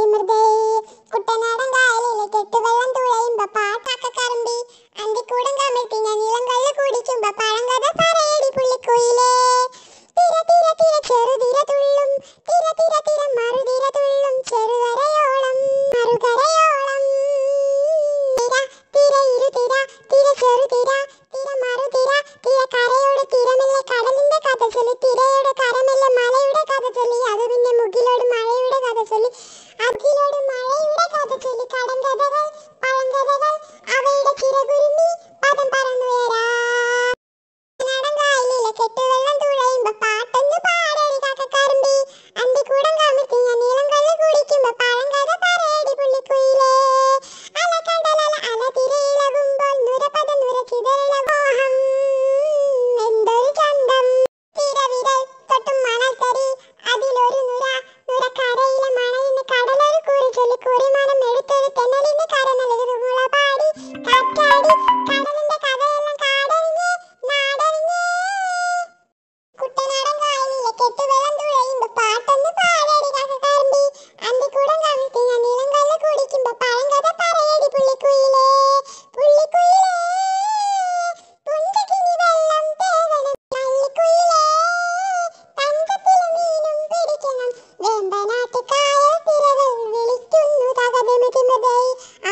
തിമിർതേ കുട്ടനാടൻ കെട്ടുവെള്ളം തുഴയുമ്പ പാട്ടാക്ക കറമ്പി അന്തിക്കൂടം കമിഴ്ത്തിഞ്ഞ നീളം കള്ള കുടിക്കുമ്പ പഴങ്കഥ പറയടി പുള്ളിക്കുയിലേ തിര തിര ചെറുതിര തുള്ളും തിര തിര തിര മറുതിര തുള്ളും ചെറുകരയോളം മറുകരയോളം തിര തിര ഇരു തിര ചെറുതിര തിര മറുതിര തിര കരയോട് തിരമല്ലെ കടലിന്റെ കഥ ചൊല്ലി തിരയുടെ കരമല്ലെ മലയുടെ കഥ ചൊല്ലി അത് പിന്നെ മുകിലോട് മഴയുടെ കഥ ചൊല്ലി അതിലൊരു മഴയുടെ കഥകളി കടങ്കഥകൾ പഴങ്കഥകൾ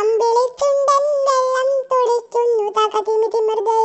അമ്പിളിച്ചുണ്ടൻ വെള്ളം തുളിക്കുന്നു തകതിമി തിമിർതൈ